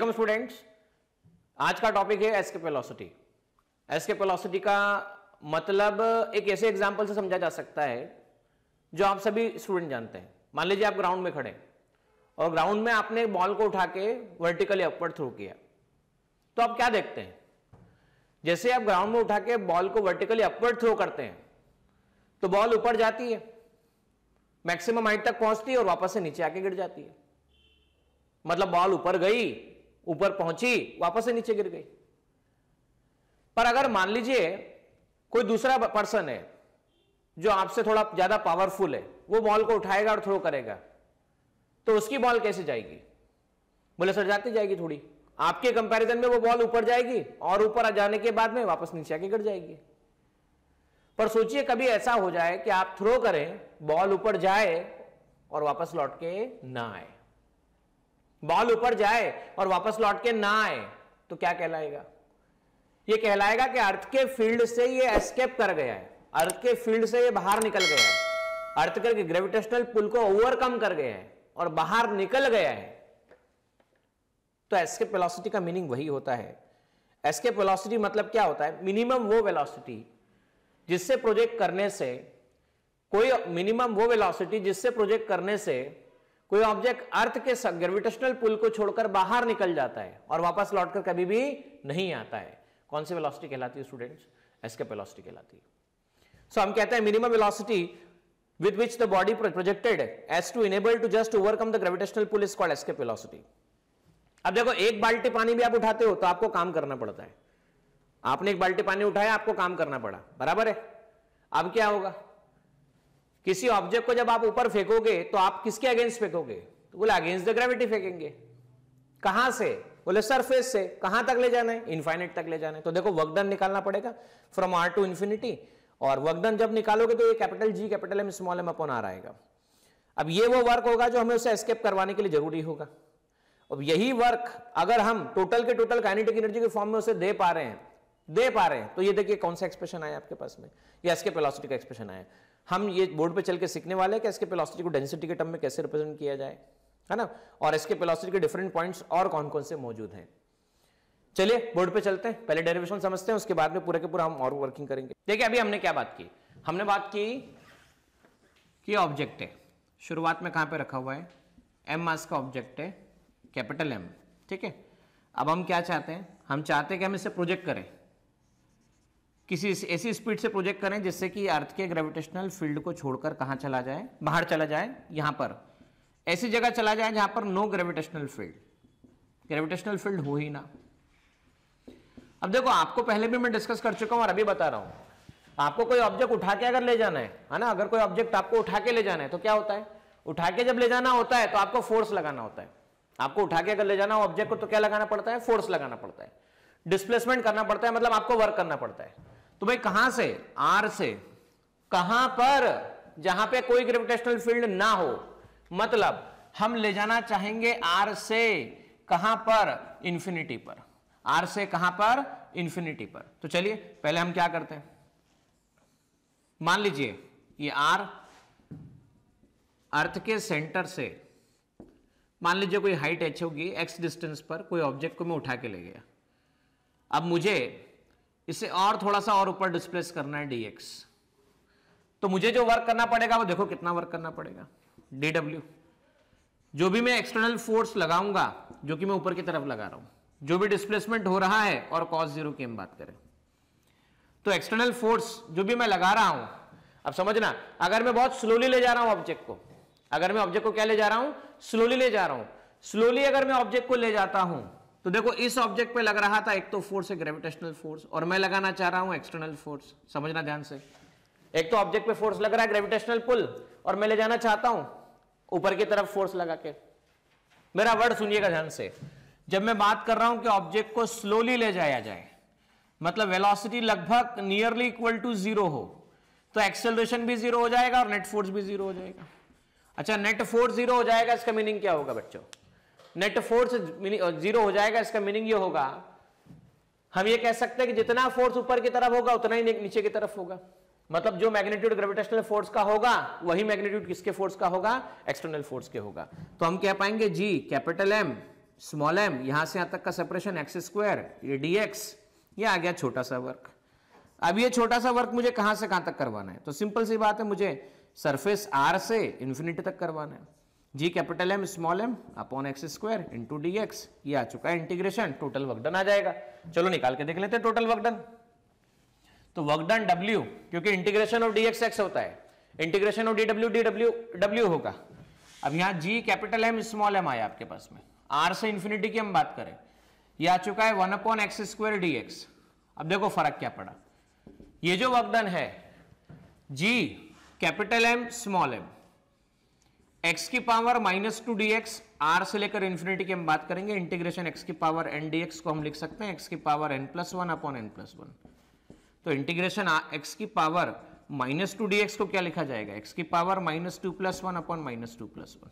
welcome students आज का topic है एसके वेलोसिटी एसके वेलोसिटी का मतलब एक ऐसे एग्जांपल से समझा जा सकता है जो आप सभी स्टूडेंट जानते हैं मान लीजिए आप ग्राउंड में खड़े और ग्राउंड में आपने बॉल को उठा के वर्टिकली अपवर्ड थ्रो किया तो आप क्या देखते हैं जैसे आप ग्राउंड में उठा के बॉल को वर्टिकली अपवर्ड थ्रो करते हैं तो बॉल ऊपर जाती है मैक्सिमम हाइट तक पहुंचती है और वापस से नीचे आके गिर जाती है मतलब बॉल ऊपर गई ऊपर पहुंची वापस से नीचे गिर गई पर अगर मान लीजिए कोई दूसरा पर्सन है जो आपसे थोड़ा ज्यादा पावरफुल है वो बॉल को उठाएगा और थ्रो करेगा तो उसकी बॉल कैसे जाएगी बोले सर जाती जाएगी थोड़ी आपके कंपैरिजन में वो बॉल ऊपर जाएगी और ऊपर आ जाने के बाद में वापस नीचे आके गिर जाएगी पर सोचिए कभी ऐसा हो जाए कि आप थ्रो करें बॉल ऊपर जाए और वापस लौट के ना आए बॉल ऊपर जाए और वापस लौट के ना आए तो क्या कहलाएगा ये कहलाएगा कि अर्थ के फील्ड से ये एस्केप कर गया है अर्थ के फील्ड से ये बाहर निकल गया है अर्थ करके ग्रेविटेशनल पुल को ओवरकम कर गया है और बाहर निकल गया है तो एस्केप वेलोसिटी का मीनिंग वही होता है एस्केप वेलोसिटी मतलब क्या होता है मिनिमम वो वेलोसिटी जिससे प्रोजेक्ट करने से कोई मिनिमम वो वेलोसिटी जिससे प्रोजेक्ट करने से कोई ऑब्जेक्ट अर्थ के ग्रेविटेशनल पुल को छोड़कर बाहर निकल जाता है और वापस लौटकर कभी भी नहीं आता है कौन सी वेलोसिटी कहलाती है स्टूडेंट्स एस्केप वेलोसिटी कहलाती है सो so, हम कहते हैं minimum velocity with which the body projected as to enable to just overcome the gravitational pull is called escape velocity अब देखो एक बाल्टी पानी भी आप उठाते हो तो आपको काम करना पड़ता है आपने एक बाल्टी पानी उठाया आपको काम करना पड़ा बराबर है अब क्या होगा किसी ऑब्जेक्ट को जब आप ऊपर फेंकोगे तो आप किसके अगेंस्ट फेंकोगे तो बोले अगेंस्ट द ग्रेविटी फेंकेंगे कहां से बोले सरफेस से कहां तक ले जाना है इनफाइनिट तक ले जाना है तो देखो वर्कडन निकालना पड़ेगा फ्रॉम आर टू इन्फिनिटी और वर्कडन जब निकालोगे तो ये capital G capital M small M upon R आएगा अब ये वो वर्क होगा जो हमें उसे एस्केप करवाने के लिए जरूरी होगा अब यही वर्क अगर हम टोटल के टोटल काइनेटिक एनर्जी के फॉर्म में उसे दे पा रहे हैं दे पा रहे हैं तो ये देखिए कौन सा एक्सप्रेशन आया आपके पास में ये एस्केप वेलोसिटी का एक्सप्रेशन आया हम ये बोर्ड पे चल के सीखने वाले हैं कि इसके पेलॉसिटी को डेंसिटी के टर्म में कैसे रिप्रेजेंट किया जाए है ना और इसके पेलॉसिटी के डिफरेंट पॉइंट्स और कौन कौन से मौजूद हैं चलिए बोर्ड पे चलते हैं पहले डेरिवेशन समझते हैं उसके बाद में पूरा के पूरा हम और वर्किंग करेंगे देखिए अभी हमने क्या बात की हमने बात की कि ऑब्जेक्ट है शुरुआत में कहाँ पे रखा हुआ है एम मास का ऑब्जेक्ट है कैपिटल एम ठीक है अब हम क्या चाहते हैं हम चाहते हैं कि हम इसे प्रोजेक्ट करें किसी ऐसी स्पीड से प्रोजेक्ट करें जिससे कि अर्थ के ग्रेविटेशनल फील्ड को छोड़कर कहाँ चला जाए बाहर चला जाए यहाँ पर ऐसी जगह चला जाए जहाँ पर no gravitational field gravitational field हो ही ना अब देखो आपको पहले भी मैं डिस्कस कर चुका हूँ और अभी बता रहा हूँ आपको कोई ऑब्जेक्ट उठा के अगर ले जाना है है ना अगर कोई ऑब्जेक्ट आपको उठा के ले जाना है तो क्या होता है उठा के जब ले जाना होता है तो आपको फोर्स लगाना होता है आपको उठा के अगर ले जाना हो ऑब्जेक्ट को तो क्या लगाना पड़ता है फोर्स लगाना पड़ता है डिस्प्लेसमेंट करना पड़ता है मतलब आपको वर्क करना पड़ता है तो भाई कहां से आर से कहां पर जहां पे कोई ग्रेविटेशनल फील्ड ना हो मतलब हम ले जाना चाहेंगे आर से कहां पर इंफिनिटी पर आर से कहां पर इंफिनिटी पर तो चलिए पहले हम क्या करते हैं मान लीजिए ये आर अर्थ के सेंटर से मान लीजिए कोई हाइट एच होगी एक्स डिस्टेंस पर कोई ऑब्जेक्ट को मैं उठा के ले गया अब मुझे इसे और थोड़ा सा और ऊपर डिस्प्लेस करना है dx तो मुझे जो वर्क करना पड़ेगा वो देखो कितना वर्क करना पड़ेगा डी डब्ल्यू जो भी मैं एक्सटर्नल फोर्स लगाऊंगा जो कि मैं ऊपर की तरफ लगा रहा हूं जो भी डिस्प्लेसमेंट हो रहा है और कॉस जीरो की हम बात करें तो एक्सटर्नल फोर्स जो भी मैं लगा रहा हूं अब समझना अगर मैं बहुत स्लोली ले जा रहा हूं ऑब्जेक्ट को अगर मैं ऑब्जेक्ट को क्या ले जा रहा हूं स्लोली ले जा रहा हूं स्लोली अगर मैं ऑब्जेक्ट को ले जाता हूं तो देखो इस ऑब्जेक्ट पे लग रहा था एक तो फोर्स है ग्रेविटेशनल फोर्स और मैं लगाना चाह रहा हूं एक्सटर्नल फोर्स समझना ध्यान से एक तो ऑब्जेक्ट पे फोर्स लग रहा है ग्रेविटेशनल पुल और मैं ले जाना चाहता हूं ऊपर की तरफ फोर्स लगा के मेरा वर्ड सुनिएगा ध्यान से जब मैं बात कर रहा हूं कि ऑब्जेक्ट को स्लोली ले जाया जाए मतलब वेलोसिटी लगभग नियरली इक्वल टू जीरो हो तो एक्सेलरेशन भी जीरो हो जाएगा और नेट फोर्स भी जीरो हो जाएगा अच्छा नेट फोर्स जीरो हो जाएगा इसका मीनिंग क्या होगा बच्चों नेट फोर्स जीरो हो जाएगा इसका मीनिंग ये होगा हम ये कह सकते हैं कि जितना फोर्स ऊपर की तरफ होगा उतना ही नीचे की तरफ होगा मतलब जो मैग्नीट्यूड ग्रेविटेशनल फोर्स का होगा वही मैग्नेट्यूड किसके फोर्स का होगा एक्सटर्नल फोर्स के होगा तो हम कह पाएंगे G capital M small M यहां से यहां तक का सेपरेशन एक्स स्क्वायर ये डीएक्स ये आ गया छोटा सा वर्क अब ये छोटा सा वर्क मुझे कहां से कहां तक करवाना है तो सिंपल सी बात है मुझे सरफेस आर से इन्फिनिटी तक करवाना है G capital M small M upon X square into D X ये आ चुका है इंटीग्रेशन टोटल वर्कडन आ जाएगा चलो निकाल के देख लेते हैं टोटल वर्कडन तो वर्कडन डब्ल्यू क्योंकि integration of D X X होता है integration of D W D W W होगा अब यहाँ जी कैपिटल एम स्मॉल एम आया आपके पास में आर से इंफिनिटी की हम बात करें ये आ चुका है one upon X square D X अब देखो फर्क क्या पड़ा ये जो वर्कडन है G capital M small M X की power minus two D X R से लेकर इन्फिनिटी की हम बात करेंगे इंटीग्रेशन एक्स की पावर एन डी एक्स को हम लिख सकते हैं एक्स की power N plus one upon N plus one तो इंटीग्रेशन एक्स की power minus two D X को क्या लिखा जाएगा एक्स की power minus two plus one upon minus two plus one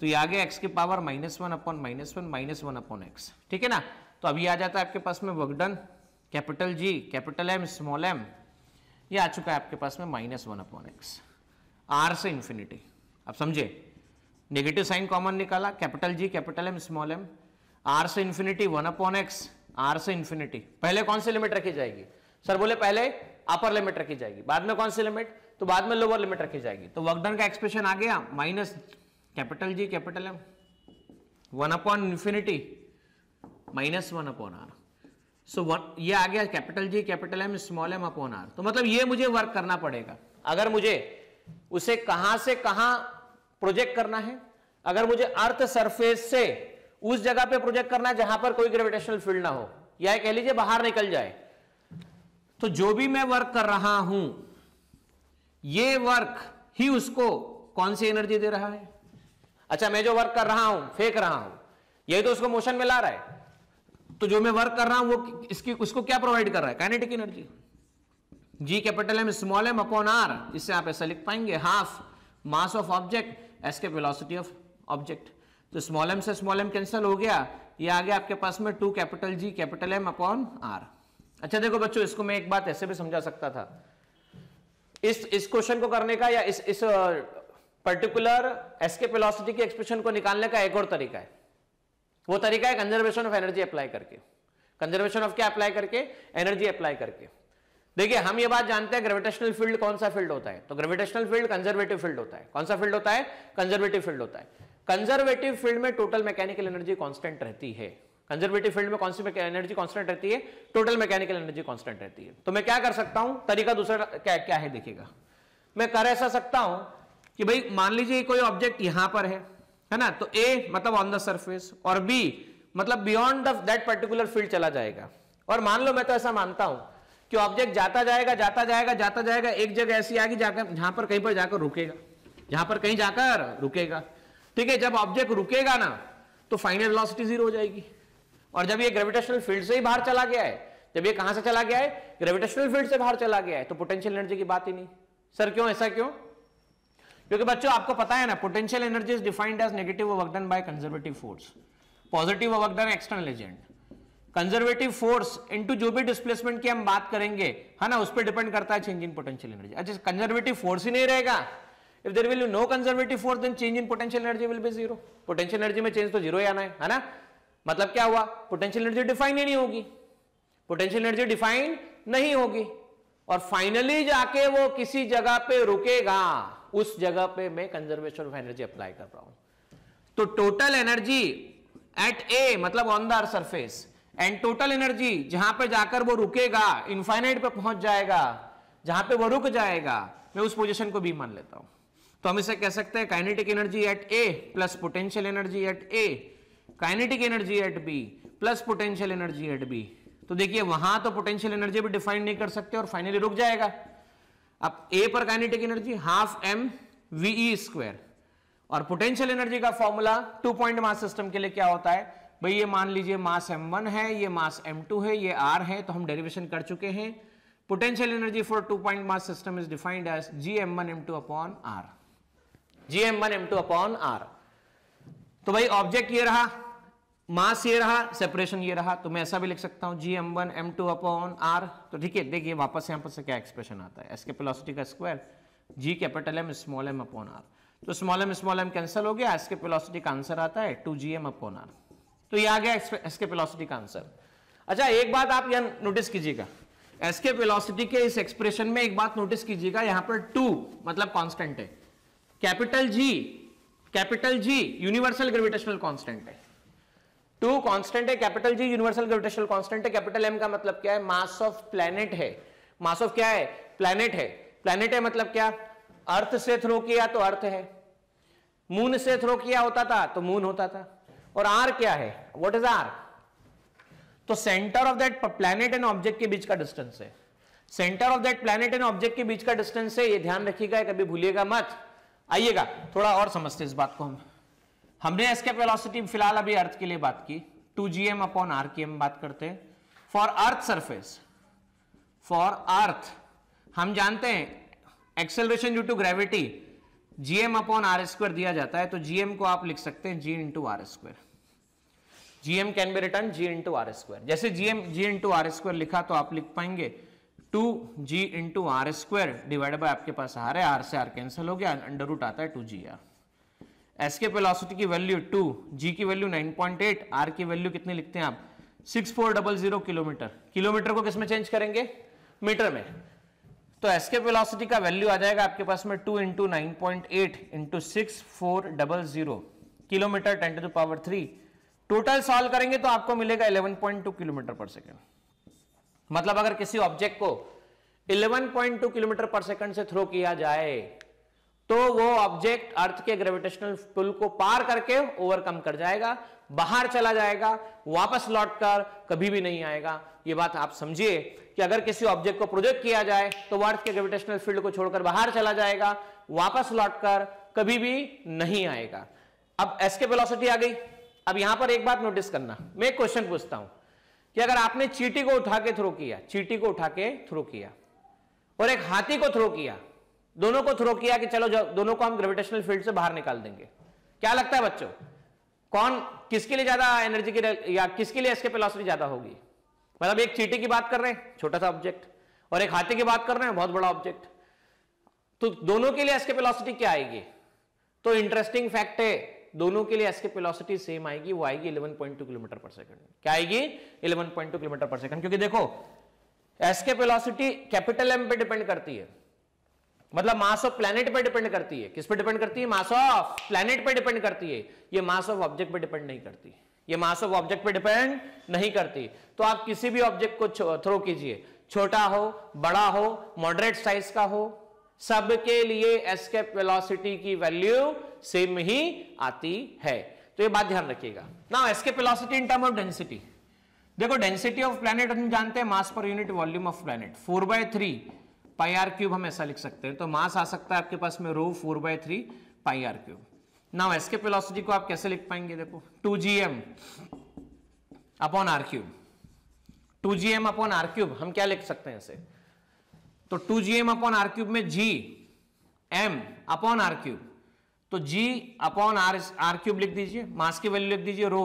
तो ये आ गया एक्स की power minus one upon minus one minus one upon X ठीक है ना तो अभी आ जाता है आपके पास में work done capital G capital M small M ये आ चुका है आपके पास में minus one upon X R से इन्फिनिटी अब समझे नेगेटिव साइन कॉमन निकाला capital G capital M small M R से infinity one upon X R से इन्फिनिटी पहले कौन सी लिमिट रखी जाएगी सर बोले पहले अपर लिमिट रखी जाएगी बाद में कौन सी लिमिट तो बाद में लोअर लिमिट रखी जाएगी तो वर्कडन का एक्सप्रेशन आ गया minus capital G capital M one upon infinity minus one upon R so one ये आ गया capital G capital M small M upon R तो मतलब ये मुझे वर्क करना पड़ेगा अगर मुझे उसे कहां से कहां प्रोजेक्ट करना है अगर मुझे अर्थ सरफेस से उस जगह पे प्रोजेक्ट करना है जहां पर कोई ग्रेविटेशनल फील्ड ना हो या कह लीजिए बाहर निकल जाए तो जो भी मैं वर्क कर रहा हूं ये वर्क ही उसको कौन सी एनर्जी दे रहा है अच्छा मैं जो वर्क कर रहा हूं फेंक रहा हूं यही तो उसको मोशन में ला रहा है तो जो मैं वर्क कर रहा हूं वो इसकी उसको क्या प्रोवाइड कर रहा है kinetic energy G capital M small M upon R इससे आप ऐसा लिख पाएंगे half mass of object escape velocity of object तो स्मॉल एम से स्मॉल एम कैंसिल हो गया ये आ गया आपके पास में two capital G capital M upon R अच्छा देखो बच्चों इसको मैं एक बात ऐसे भी समझा सकता था इस इस क्वेश्चन को करने का या इस इस पर्टिकुलर एस्केप वेलोसिटी के एक्सप्रेशन को निकालने का एक और तरीका है वो तरीका है कंजर्वेशन ऑफ एनर्जी अप्लाई करके कंजर्वेशन ऑफ क्या अप्लाई करके एनर्जी अप्लाई करके देखिए हम ये बात जानते हैं ग्रेविटेशनल फील्ड कौन सा फील्ड होता है तो ग्रेविटेशनल फील्ड कंजर्वेटिव फील्ड होता है कौन सा फील्ड होता है कंजर्वेटिव फील्ड होता है कंजर्वेटिव फील्ड में टोटल मैकेनिकल एनर्जी कांस्टेंट रहती है कंजर्वेटिव फील्ड में कौन सी एनर्जी कांस्टेंट रहती है टोटल मैकेनिकल एनर्जी कांस्टेंट रहती है तो मैं क्या कर सकता हूं तरीका दूसरा क्या क्या है देखिएगा मैं कर ऐसा सकता हूं कि भाई मान लीजिए कोई ऑब्जेक्ट यहां पर है है ना तो ए मतलब ऑन द सर्फेस और बी मतलब बियॉन्ड दैट पर्टिकुलर फील्ड चला जाएगा और मान लो मैं तो ऐसा मानता हूं कि ऑब्जेक्ट जाता जाएगा जाता जाएगा जाता जाएगा एक जगह ऐसी आएगी जाकर जहां पर कहीं पर जाकर रुकेगा जहां पर कहीं जाकर रुकेगा ठीक है जब ऑब्जेक्ट रुकेगा ना तो फाइनल वेलोसिटी जीरो हो जाएगी और जब ये ग्रेविटेशनल फील्ड से ही बाहर चला गया है जब ये कहां से चला गया है ग्रेविटेशनल फील्ड से बाहर चला गया है तो पोटेंशियल एनर्जी की बात ही नहीं सर क्यों ऐसा क्यों क्योंकि बच्चों आपको पता है ना potential energy is defined as negative work done by conservative force positive work done external agent conservative force into जो भी डिस्प्लेसमेंट की हम बात करेंगे है ना उस पर डिपेंड करता है चेंज इन पोटेंशियल एनर्जी अच्छा कंजर्वेटिव फोर्स ही नहीं रहेगा if there will no conservative force then change in potential energy will be zero potential energy में चेंज तो जीरो ही आना है है ना मतलब क्या हुआ पोटेंशियल एनर्जी डिफाइन ही नहीं होगी पोटेंशियल एनर्जी डिफाइन नहीं होगी और फाइनली जाके वो किसी जगह पे रुकेगा उस जगह पे मैं कंजर्वेशन ऑफ एनर्जी अप्लाई कर रहा हूं तो टोटल एनर्जी एट ए मतलब on the surface and total energy जहां पर जाकर वो रुकेगा इनफाइनाइट पर पहुंच जाएगा जहां पे वो रुक जाएगा मैं उस पोजिशन को भी मान लेता हूं तो हम इसे कह सकते हैं kinetic energy at A plus potential energy at A kinetic energy at B plus potential energy at B तो देखिए वहां तो पोटेंशियल एनर्जी भी डिफाइन नहीं कर सकते और फाइनली रुक जाएगा अब ए पर kinetic energy half M V E square और पोटेंशियल एनर्जी का formula two point mass system के लिए क्या होता है भाई ये मान लीजिए मास m1 है ये मास m2 है ये r है तो हम डेरिवेशन कर चुके हैं potential energy for two point mass system is defined as G M one M two upon R G M one M two upon R तो भाई ऑब्जेक्ट ये रहा मास ये रहा सेपरेशन ये रहा तो मैं ऐसा भी लिख सकता हूं G M one M two upon R तो ठीक है देखिए वापस यहां पर से क्या एक्सप्रेशन आता है एस के वेलोसिटी का square G capital M small M upon R तो small M small M cancel हो गया एस के वेलोसिटी का आंसर आता है two G M upon R तो ये आ गया एस्केप वेलोसिटी का आंसर अच्छा एक बात आप यहां नोटिस कीजिएगा एस्केप वेलोसिटी के इस एक्सप्रेशन में एक बात नोटिस कीजिएगा यहां पर टू मतलब कॉन्स्टेंट है capital G capital G universal gravitational constant है टू कॉन्स्टेंट है capital G universal gravitational constant है कैपिटल एम का मतलब क्या है मास ऑफ प्लैनेट है मास ऑफ क्या है प्लैनेट है प्लैनेट है मतलब क्या अर्थ से थ्रो किया तो अर्थ है मून से थ्रो किया होता था तो मून होता था और आर क्या है वॉट इज आर तो centre of that planet and object के बीच का डिस्टेंस है centre of that planet and object के बीच का डिस्टेंस है ये ध्यान रखिएगा कभी भूलिएगा मत आइएगा थोड़ा और समझते इस बात को हम हमने एस्केप वेलोसिटी फिलहाल अभी अर्थ के लिए बात की two G M upon R की हम बात करते हैं for earth surface for earth हम जानते हैं acceleration due to gravity GM upon R square दिया जाता है तो जीएम को आप लिख सकते हैं G into R square GM can be written G into R square जैसे GM G into R square लिखा तो आप लिख पाएंगे two G into R square divide by आपके पास आर है आर से आर कैंसिल हो गया अंडर रूट आता है two G R escape velocity की वैल्यू टू जी की value nine point eight R की वैल्यू कितनी लिखते हैं आप six four double zero kilometre kilometre को किसमें चेंज करेंगे मीटर में तो एस्केप वेलोसिटी का वैल्यू आ जाएगा आपके पास में 2 into nine point eight into six four double zero kilometre ten to power three total solve करेंगे तो आपको मिलेगा 11.2 किलोमीटर पर सेकंड मतलब अगर किसी ऑब्जेक्ट को 11.2 किलोमीटर पर सेकंड से थ्रो किया जाए तो वो ऑब्जेक्ट अर्थ के ग्रेविटेशनल पुल को पार करके ओवरकम कर जाएगा बाहर चला जाएगा वापस लौट कर कभी भी नहीं आएगा ये बात आप समझिए कि अगर किसी ऑब्जेक्ट को प्रोजेक्ट किया जाए तो वो अर्थ के ग्रेविटेशनल फील्ड को छोड़कर बाहर चला जाएगा वापस लौटकर कभी भी नहीं आएगा अब एस के वेलोसिटी आ गई अब यहां पर एक बात नोटिस करना मैं एक क्वेश्चन पूछता हूं कि अगर आपने चीटी को उठा के थ्रो किया चीटी को उठा के थ्रो किया और एक हाथी को थ्रो किया दोनों को थ्रो किया कि चलो दोनों को हम ग्रेविटेशनल फील्ड से बाहर निकाल देंगे क्या लगता है बच्चों कौन किसके लिए ज्यादा एनर्जी की या किसके लिए इसके वेलोसिटी ज्यादा होगी मतलब एक चीटी की बात कर रहे हैं छोटा सा ऑब्जेक्ट और एक हाथी की बात कर रहे हैं बहुत बड़ा ऑब्जेक्ट तो दोनों के लिए इसके वेलोसिटी क्या आएगी तो इंटरेस्टिंग फैक्ट है दोनों के लिए एस के पिलोसिटी सेम आएगी वो आएगी 11.2 किलोमीटर पर सेकंड क्या आएगी 11.2 किलोमीटर पर सेकंड क्योंकि देखो escape velocity capital M पे डिपेंड करती है मतलब मास ऑफ प्लेनेट पे डिपेंड करती है किस पे डिपेंड करती है मास ऑफ प्लेनेट पे डिपेंड करती है ये मास ऑफ ऑब्जेक्ट पे डिपेंड नहीं करती ये मास ऑफ ऑब्जेक्ट पे डिपेंड नहीं करती तो आप किसी भी ऑब्जेक्ट को थ्रो कीजिए छोटा हो बड़ा हो मॉडरेट साइज का हो सबके लिए एस्केप वेलोसिटी की वैल्यू सेम ही आती है तो ये बात ध्यान रखिएगा now escape velocity in term of density देखो डेंसिटी ऑफ प्लैनेट हम जानते हैं mass per unit volume of planet four by three pi R cube हम ऐसा लिख सकते हैं तो मास आ सकता है आपके पास में rho four by three pi R cube now escape velocity को आप कैसे लिख पाएंगे देखो two G M upon R cube two G M upon R cube हम क्या लिख सकते हैं इसे तो two G M upon R cube में G M upon R cube तो G upon R R cube लिख दीजिए मास की वैल्यू लिख दीजिए rho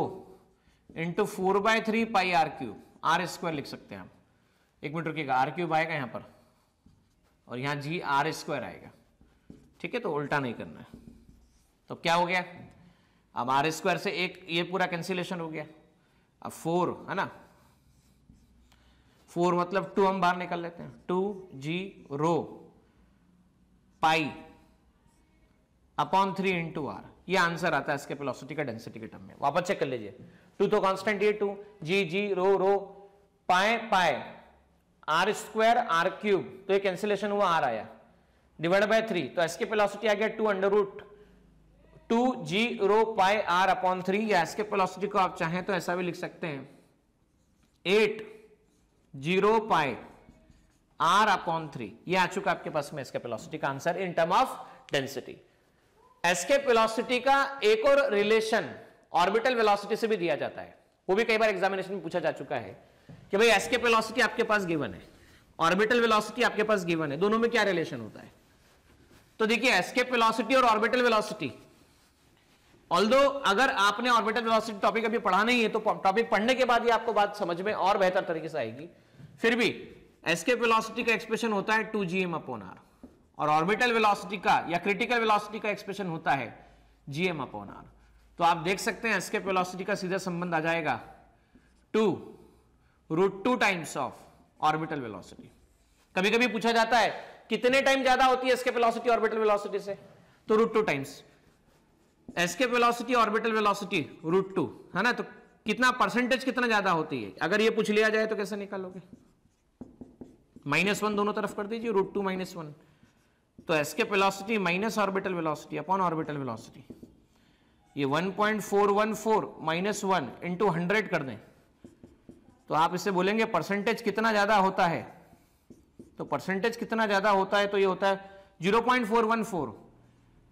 into four by three pi R cube R square लिख सकते हैं आप एक मिनट रुकिएगा आर क्यूब आएगा यहां पर और यहां जी आर स्क्वायर आएगा ठीक है तो उल्टा नहीं करना है तो क्या हो गया अब आर स्क्वायर से एक ये पूरा कैंसिलेशन हो गया अब फोर है ना फोर मतलब टू हम बाहर निकल लेते हैं two G rho pi upon three into R ये आंसर आता है इसके फिलोसिटी का डेंसिटी के टर्म में वापस चेक कर लीजिए टू तो कॉन्स्टेंट ये टू जी जी रो रो पाए पाए आर स्क्वायर आर क्यूब तो ये कैंसिलेशन हुआ आर आया डिवाइड बाय थ्री तो एसके वेलोसिटी आ गया two under root two G rho pi R upon three या एसके वेलोसिटी को आप चाहें तो ऐसा भी लिख सकते हैं eight zero pi R upon three ये आ चुका आपके पास में इसके वेलोसिटी का answer in term of density escape velocity का एक और रिलेशन ऑर्बिटल वेलोसिटी से भी दिया जाता है वो भी कई बार एग्जामिनेशन में पूछा जा चुका है कि भाई एस्केप वेलोसिटी आपके पास गिवन है ऑर्बिटल वेलोसिटी आपके पास गिवन है दोनों में क्या रिलेशन होता है तो देखिए एस्केप वेलोसिटी और ऑर्बिटल वेलोसिटी ऑल्दो अगर आपने ऑर्बिटल वेलोसिटी टॉपिक अभी पढ़ा नहीं है तो टॉपिक पढ़ने के बाद ही आपको बात समझ में और बेहतर तरीके से आएगी फिर भी एस्केप वेलोसिटी का एक्सप्रेशन होता है two G M upon R और ऑर्बिटल वेलोसिटी का या क्रिटिकल वेलोसिटी का एक्सप्रेशन होता है जीएम अपॉन आर तो आप देख सकते हैं एस्केप वेलोसिटी का सीधा संबंध आ जाएगा two root two times of orbital velocity कभी कभी पूछा जाता है कितने टाइम ज्यादा होती है एस्केप वेलोसिटी ऑर्बिटल वेलोसिटी से तो root two times escape velocity orbital velocity root two है ना तो कितना परसेंटेज कितना ज्यादा होती है अगर ये पूछ लिया जाए तो कैसे निकालोगे माइनस वन दोनों तरफ कर दीजिए रूट टू माइनस वन तो escape velocity minus orbital velocity upon orbital velocity ये 1.414 माइनस वन इंटू हंड्रेड कर दें तो आप इसे बोलेंगे परसेंटेज कितना ज़्यादा होता है तो परसेंटेज कितना ज़्यादा होता है तो ये होता है 0.414 point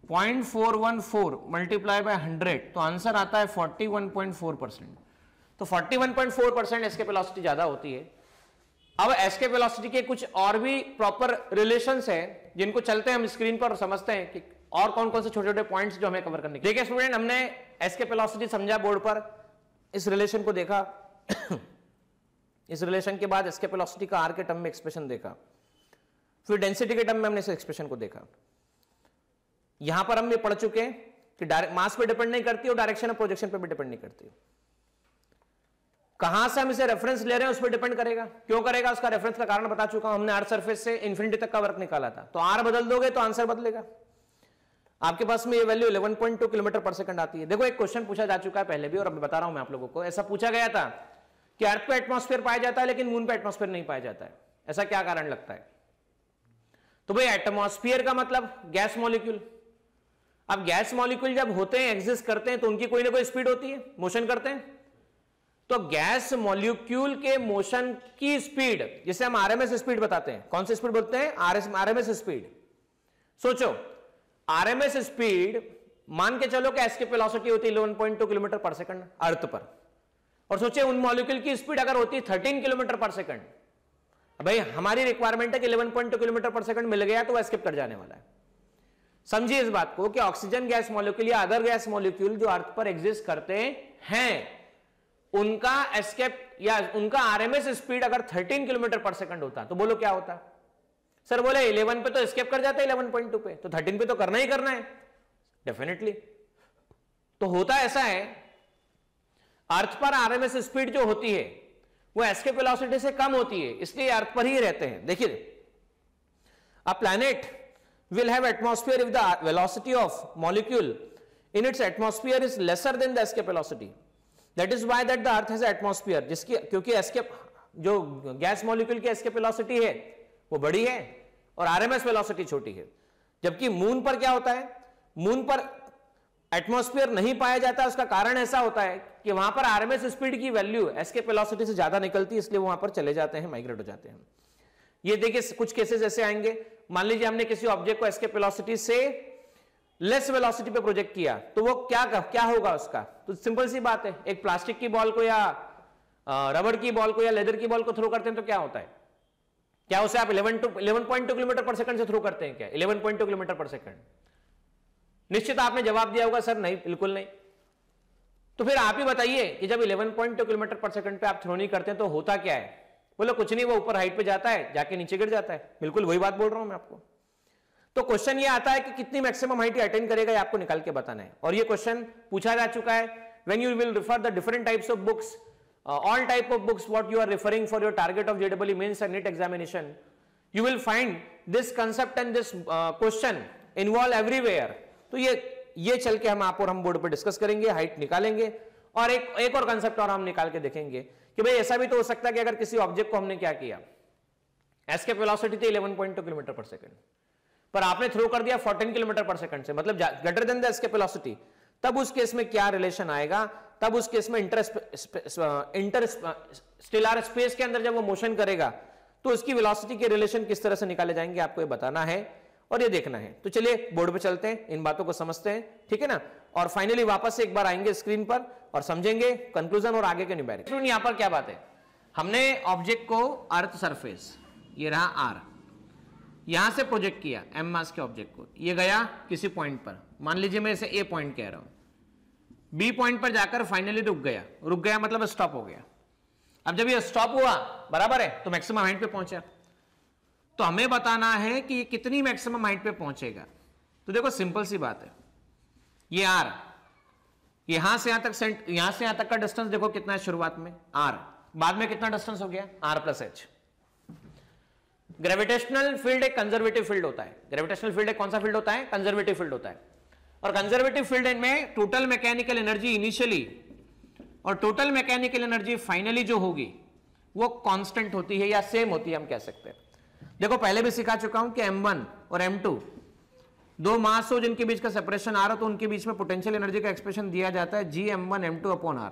point four four four one one four multiply by hundred तो आंसर आता है 41.4 परसेंट तो 41.4 परसेंट इसके वेलोसिटी ज़्यादा होती है अब एस्केप वेलोसिटी के कुछ और भी प्रॉपर रिलेशन है जिनको चलते हैं हम स्क्रीन पर समझते हैं कि और कौन कौन से छोटे छोटे पॉइंट जो हमें कवर करने देखिए स्टूडेंट हमने एस्केप वेलोसिटी समझा बोर्ड पर इस रिलेशन को देखा इस रिलेशन के बाद एसके वेलोसिटी का आर के टर्म में एक्सप्रेशन देखा फिर डेंसिटी के टर्म में हमने इस एक्सप्रेशन को देखा यहां पर हम ये पढ़ चुके हैं कि डायरेक्ट मास पे डिपेंड नहीं करती और डायरेक्शन और प्रोजेक्शन पे भी डिपेंड नहीं करती कहां से हम इसे रेफरेंस ले रहे हैं उस पर डिपेंड करेगा क्यों करेगा उसका रेफरेंस का कारण बता चुका हूं हमने आर सरफेस से इन्फिनिटी तक का वर्क निकाला था तो आर बदल दोगे तो आंसर बदलेगा आपके पास में ये वैल्यू 11.2 किलोमीटर पर सेकंड आती है देखो एक क्वेश्चन पूछा जा चुका है पहले भी और अभी बता रहा हूं मैं आप लोगों को ऐसा पूछा गया था कि अर्थ पे एटमोस्फेयर पाया जाता है लेकिन मून पे एटमोस्फेयर नहीं पाया जाता है ऐसा क्या कारण लगता है तो भाई एटमोस्फियर का मतलब गैस मॉलिक्यूल अब गैस मॉलिक्यूल जब होते हैं एग्जिस्ट करते हैं तो उनकी कोई ना कोई स्पीड होती है मोशन करते हैं तो गैस मॉलिक्यूल के मोशन की स्पीड जिसे हम आरएमएस स्पीड बताते हैं कौन सी स्पीड बोलते हैं आरएमएस स्पीड सोचो आरएमएस स्पीड मान के चलो कि एसके वेलोसिटी होती है 11.2 किलोमीटर पर सेकंड अर्थ पर और सोचे उन मॉलिक्यूल की स्पीड अगर होती है 13 किलोमीटर पर सेकंड भाई हमारी रिक्वायरमेंट है कि 11.2 किलोमीटर पर सेकंड मिल गया तो वह स्किप कर जाने वाला है समझिए इस बात को कि ऑक्सीजन गैस मॉलिक्यूल या अदर गैस मॉलिक्यूल जो अर्थ पर एग्जिस्ट करते हैं उनका एस्केप या उनका आरएमएस स्पीड अगर 13 किलोमीटर पर सेकंड होता तो बोलो क्या होता सर बोले 11 पे तो स्केप कर जाता है 11.2 पे तो 13 पे तो करना ही करना है डेफिनेटली तो होता ऐसा है अर्थ पर आरएमएस स्पीड जो होती है वो एस्केप वेलोसिटी से कम होती है इसलिए अर्थ पर ही रहते हैं देखिए a planet will have atmosphere if the velocity of molecule in its atmosphere is lesser than the escape velocity that is why that the earth has atmosphere जिसकी क्योंकि एस्केप जो गैस मॉलिक्यूल की एस्केप वेलोसिटी है वो बड़ी है और RMS velocity छोटी है जबकि मून पर क्या होता है मून पर एटमोस्फियर नहीं पाया जाता उसका कारण ऐसा होता है कि वहां पर आरएमएस स्पीड की वैल्यू एस्केप वेलोसिटी से ज्यादा निकलती है इसलिए वहां पर चले जाते हैं माइग्रेट हो जाते हैं ये देखिए कुछ केसेस ऐसे आएंगे मान लीजिए हमने किसी ऑब्जेक्ट को एस्केप वेलोसिटी से लेस वेलोसिटी पे प्रोजेक्ट किया तो वो क्या क्या होगा उसका तो सिंपल सी बात है एक प्लास्टिक की बॉल को या रबड़ की बॉल को या लेदर की बॉल को थ्रो करते हैं तो क्या होता है क्या उसे आप eleven two eleven point two kilometre per second से थ्रो करते हैं क्या eleven point two kilometre per second निश्चित आपने जवाब दिया होगा सर नहीं बिल्कुल नहीं तो फिर आप ही बताइए कि जब eleven point two kilometre per second पे आप थ्रो नहीं करते तो होता क्या है बोलो कुछ नहीं वो ऊपर हाइट पे जाता है जाके नीचे गिर जाता है बिल्कुल वही बात बोल रहा हूं मैं आपको तो क्वेश्चन ये आता है कि कितनी मैक्सिमम हाइट अटेंड करेगा ये आपको निकाल के बताना है और ये क्वेश्चन पूछा जा चुका है when you will refer the different types of books all type of books what you are referring for your target of जेडब्ल्यू Mains and NET examination you will find this concept and this question involve everywhere तो ये ये चल के हम आप और हम बोर्ड पर डिस्कस करेंगे हाइट निकालेंगे और एक एक और कंसेप्ट और हम निकाल के देखेंगे कि भाई ऐसा भी तो हो सकता है कि अगर किसी ऑब्जेक्ट को हमने क्या किया एसके वेलोसिटी थी 11.2 किलोमीटर पर सेकंड पर आपने थ्रो कर दिया 14 किलोमीटर पर सेकंड से मतलब ग्रेटर देन द वेलोसिटी तब उस केस में क्या रिलेशन आएगा तब उस केस में इंटर इंटर स्टेलर स्पेस के अंदर जब वो मोशन करेगा तो उसकी वेलोसिटी के रिलेशन किस तरह से निकाले जाएंगे आपको ये बताना है और ये देखना है तो चलिए बोर्ड पे चलते हैं इन बातों को समझते हैं ठीक है ना और फाइनली वापस से एक बार आएंगे स्क्रीन पर और समझेंगे कंक्लूजन और आगे के निबारे यहां पर क्या बात है हमने ऑब्जेक्ट को अर्थ सरफेस ये रहा आर यहां से प्रोजेक्ट किया एम मास के ऑब्जेक्ट को ये गया किसी पॉइंट पर मान लीजिए मैं इसे ए पॉइंट कह रहा हूं बी पॉइंट पर जाकर फाइनली रुक गया रुक गया मतलब स्टॉप हो गया अब जब ये स्टॉप हुआ बराबर है तो मैक्सिमम हाइट पे पहुंचा तो हमें बताना है कि ये कितनी मैक्सिमम हाइट पे पहुंचेगा तो देखो सिंपल सी बात है ये आर यहां से यहां तक सेंट यहां से यहां तक का डिस्टेंस देखो कितना है शुरुआत में आर बाद में कितना डिस्टेंस हो गया R plus H gravitational field एक कंजर्वेटिव फील्ड होता है ग्रेविटेशनल फील्ड एक कौन सा फील्ड होता है कंजर्वेटिव फील्ड होता है और कंजर्वेटिव फील्ड में टोटल मैकेनिकल एनर्जी इनिशियली और टोटल मैकेनिकल एनर्जी फाइनली जो होगी वो कांस्टेंट होती है या सेम होती है हम कह सकते हैं देखो पहले भी सिखा चुका हूं कि M1 और M2 दो मास हो जिनके बीच का सेपरेशन आ रहा तो उनके बीच में पोटेंशियल एनर्जी का एक्सप्रेशन दिया जाता है G M one M two upon R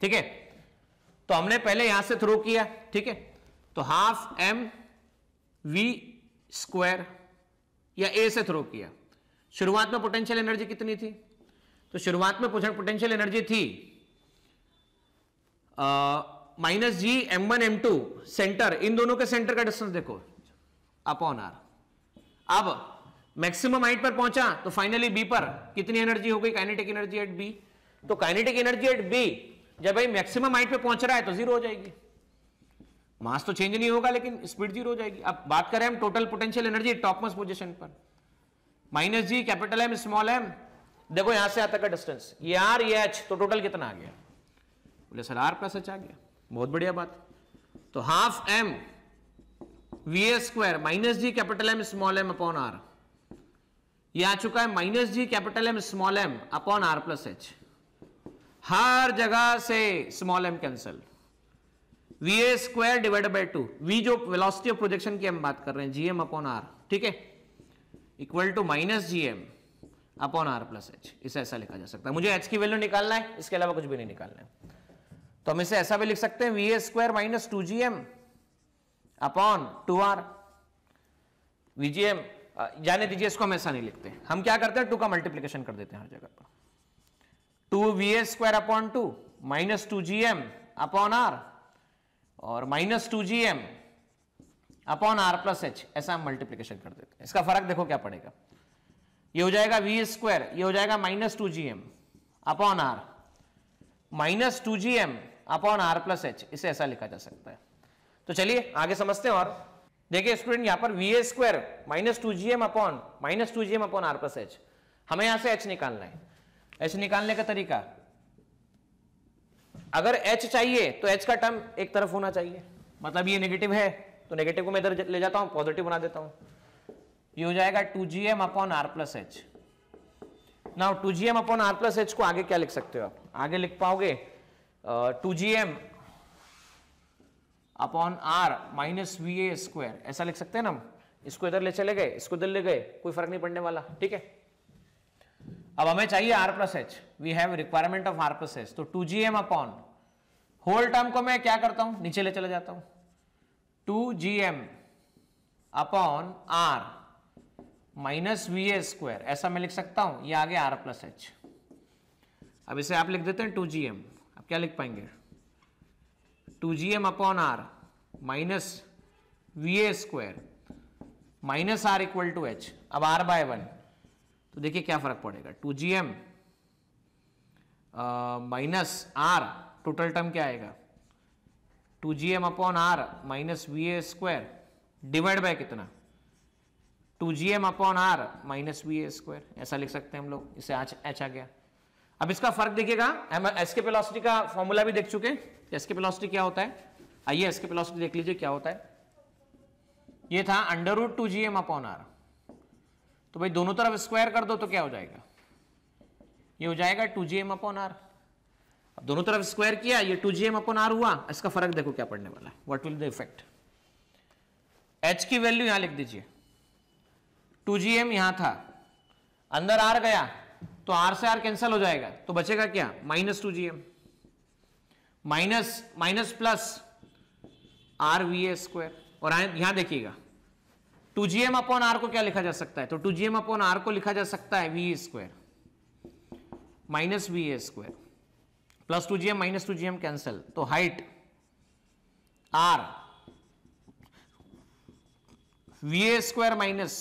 ठीक है तो हमने पहले यहां से थ्रू किया ठीक है तो हाफ एम वी स्क्वायर या ए से थ्रो किया शुरुआत में पोटेंशियल एनर्जी कितनी थी तो शुरुआत में पोटेंशियल एनर्जी थी minus G M one M two centre इन दोनों के सेंटर का डिस्टेंस देखो अपॉन आर अब मैक्सिमम हाइट पर पहुंचा तो फाइनली बी पर कितनी एनर्जी हो गई काइनेटिक एनर्जी एट बी तो काइनेटिक एनर्जी एट बी जब भाई मैक्सिमम हाइट पे पहुंच रहा है तो जीरो हो जाएगी मास तो चेंज नहीं होगा लेकिन स्पीड जीरो हो जाएगी अब बात करें हम total potential energy topmost position पर minus G capital M small M देखो यहां से आता का डिस्टेंस ये आर ये एच तो टोटल कितना आ गया बोले सर आर प्लस एच आ गया बहुत बढ़िया बात तो half M V A square minus G capital M small M upon R ये आ चुका है minus G capital M small M upon R plus H हर जगह से small M cancelled V A square divide by two V जो velocity of projection की हम बात कर रहे हैं जीएम अपॉन आर ठीक है equal to minus GM upon R plus H इसे ऐसा लिखा जा सकता है मुझे एच की वैल्यू निकालना है इसके अलावा कुछ भी नहीं निकालना है तो हम इसे ऐसा भी लिख सकते हैं V A square minus two G M upon two R VGM जाने दीजिए इसको हम ऐसा नहीं लिखते हम क्या करते हैं टू का मल्टीप्लीकेशन कर देते हैं हर जगह पर two V A square upon two minus two G M upon R और minus two G M upon R plus H ऐसा हम मल्टीप्लीकेशन कर देते हैं इसका फर्क देखो क्या पड़ेगा ये हो जाएगा वी स्क्वायर ये हो जाएगा minus two G M upon R minus two G M upon R plus H इसे ऐसा लिखा जा सकता है तो चलिए आगे समझते हैं और देखिए स्टूडेंट यहां पर V A square minus two G M upon minus two G M upon R plus H हमें यहां से एच निकालना है एच निकालने का तरीका अगर एच चाहिए तो एच का टर्म एक तरफ होना चाहिए मतलब ये नेगेटिव है तो नेगेटिव को मैं इधर ले जाता हूँ पॉजिटिव बना देता हूँ ये हो जाएगा two G M upon R plus H now two G M upon R plus H को आगे क्या लिख सकते हो आप आगे लिख पाओगे two G M upon R minus V A square ऐसा लिख सकते हैं ना हम इसको इधर ले चले गए इसको इधर ले गए कोई फर्क नहीं पड़ने वाला ठीक है अब हमें चाहिए R plus H we have requirement of R plus H तो two G M upon whole term को मैं क्या करता हूं नीचे ले चला जाता हूं two G M upon R minus V A square ऐसा मैं लिख सकता हूं ये आगे आर प्लस एच अब इसे आप लिख देते हैं टू जी एम आप क्या लिख पाएंगे two G M upon R minus V A square minus R equal to H अब आर बाय वन तो देखिए क्या फर्क पड़ेगा two G M minus R total term क्या आएगा two G M upon R minus V A square divide by कितना two G M upon R minus V A square ऐसा लिख सकते हैं हम लोग इसे एच आ गया अब इसका फर्क देखिएगा हम एस के पेलॉसिटी का फॉर्मूला भी देख चुके एस के पेलॉसिटी क्या होता है आइए एस के पेलॉसिटी देख लीजिए क्या होता है ये था under root two G M upon R तो भाई दोनों तरफ स्क्वायर कर दो तो क्या हो जाएगा ये हो जाएगा two G M upon R अब दोनों तरफ स्क्वायर किया ये two G M upon R हुआ इसका फर्क देखो क्या पड़ने वाला है what will the effect H की वैल्यू यहां लिख दीजिए टू जी एम यहां था अंदर आर गया तो आर से आर कैंसिल हो जाएगा तो बचेगा क्या minus two G M minus minus plus R V A square और यहां देखिएगा two G M upon R को क्या लिखा जा सकता है तो two G M upon R को लिखा जा सकता है V square minus V A square plus two G M minus two G M cancel तो height R V A square minus